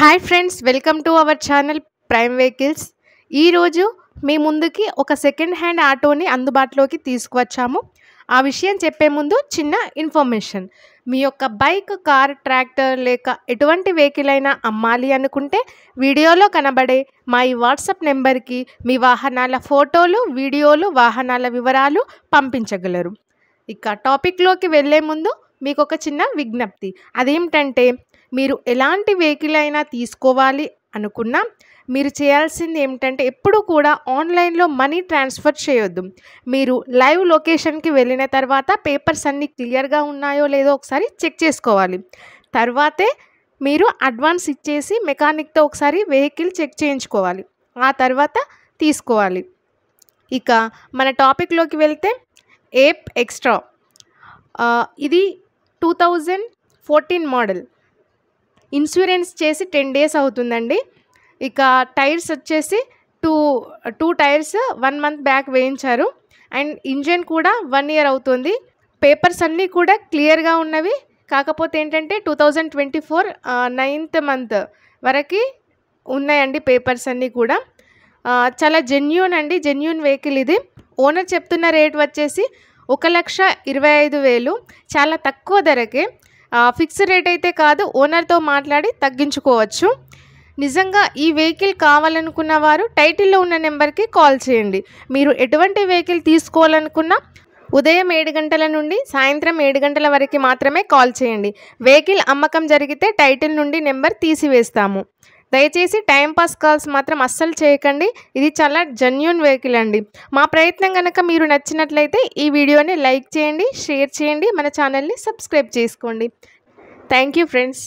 hi friends welcome to our channel prime vehicles ఈరోజు మీ ముందుకి ఒక సెకండ్ హ్యాండ్ ఆటోని అందుబాటులోకి తీసుకువచ్చాము ఆ విషయం చెప్పే ముందు చిన్న ఇన్ఫర్మేషన్ మీ యొక్క బైక్ కార్ ట్రాక్టర్ లేక ఎటువంటి వెహికల్ అయినా అమ్మాలి అనుకుంటే వీడియోలో కనబడే మా ఈ వాట్సాప్ నెంబర్కి మీ వాహనాల ఫోటోలు వీడియోలు వాహనాల వివరాలు పంపించగలరు ఇక టాపిక్లోకి వెళ్ళే ముందు మీకు ఒక చిన్న విజ్ఞప్తి అదేమిటంటే మీరు ఎలాంటి వెహికల్ అయినా తీసుకోవాలి అనుకున్నా మీరు చేయాల్సింది ఏమిటంటే ఎప్పుడు కూడా ఆన్లైన్లో మనీ ట్రాన్స్ఫర్ చేయొద్దు మీరు లైవ్ లొకేషన్కి వెళ్ళిన తర్వాత పేపర్స్ అన్నీ క్లియర్గా ఉన్నాయో లేదో ఒకసారి చెక్ చేసుకోవాలి తర్వాతే మీరు అడ్వాన్స్ ఇచ్చేసి మెకానిక్తో ఒకసారి వెహికల్ చెక్ చేయించుకోవాలి ఆ తర్వాత తీసుకోవాలి ఇక మన టాపిక్లోకి వెళ్తే ఏప్ ఎక్స్ట్రా ఇది two thousand fourteen model insurance చేసి టెన్ డేస్ అవుతుందండి ఇక టైర్స్ వచ్చేసి two two tyres one month back వేయించారు అండ్ ఇంజన్ కూడా వన్ ఇయర్ అవుతుంది పేపర్స్ అన్నీ కూడా క్లియర్గా ఉన్నవి కాకపోతే ఏంటంటే two thousand twenty four ninth month వరకు ఉన్నాయండి పేపర్స్ అన్నీ కూడా చాలా జెన్యున్ అండి జెన్యున్ వెహికల్ ఇది ఓనర్ చెప్తున్న రేట్ వచ్చేసి ఒక లక్ష ఇరవై ఐదు వేలు చాలా తక్కువ ధరకే ఫిక్స్డ్ రేట్ అయితే కాదు ఓనర్తో మాట్లాడి తగ్గించుకోవచ్చు నిజంగా ఈ వెహికల్ కావాలనుకున్న వారు టైటిల్లో ఉన్న నెంబర్కి కాల్ చేయండి మీరు ఎటువంటి వెహికల్ తీసుకోవాలనుకున్నా ఉదయం ఏడు గంటల నుండి సాయంత్రం ఏడు గంటల వరకు మాత్రమే కాల్ చేయండి వెహికల్ అమ్మకం జరిగితే టైటిల్ నుండి నెంబర్ తీసివేస్తాము దయచేసి టైంపాస్ కాల్స్ మాత్రం అస్సలు చేయకండి ఇది చాలా జెన్యున్ వెహికల్ అండి మా ప్రయత్నం కనుక మీరు నచ్చినట్లయితే ఈ వీడియోని లైక్ చేయండి షేర్ చేయండి మన ఛానల్ని సబ్స్క్రైబ్ చేసుకోండి థ్యాంక్ యూ ఫ్రెండ్స్